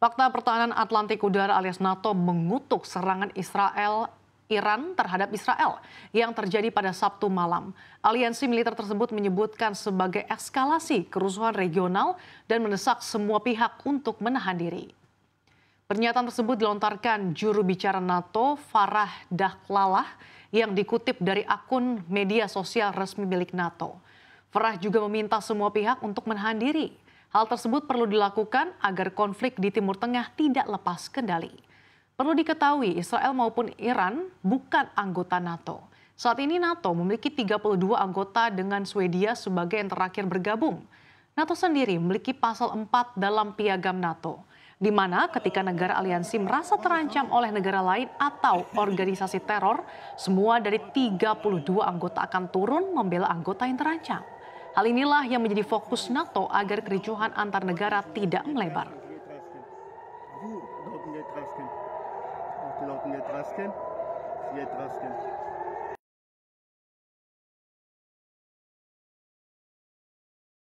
Fakta Pertahanan Atlantik Udara alias NATO mengutuk serangan Israel Iran terhadap Israel yang terjadi pada Sabtu malam. Aliansi militer tersebut menyebutkan sebagai eskalasi kerusuhan regional dan mendesak semua pihak untuk menahan diri. Pernyataan tersebut dilontarkan juru bicara NATO Farah Dahlalah yang dikutip dari akun media sosial resmi milik NATO. Farah juga meminta semua pihak untuk menahan diri Hal tersebut perlu dilakukan agar konflik di Timur Tengah tidak lepas kendali. Perlu diketahui, Israel maupun Iran bukan anggota NATO. Saat ini NATO memiliki 32 anggota dengan Swedia sebagai yang terakhir bergabung. NATO sendiri memiliki pasal 4 dalam piagam NATO di mana ketika negara aliansi merasa terancam oleh negara lain atau organisasi teror, semua dari 32 anggota akan turun membela anggota yang terancam. Hal inilah yang menjadi fokus NATO agar kericuhan antar negara tidak melebar.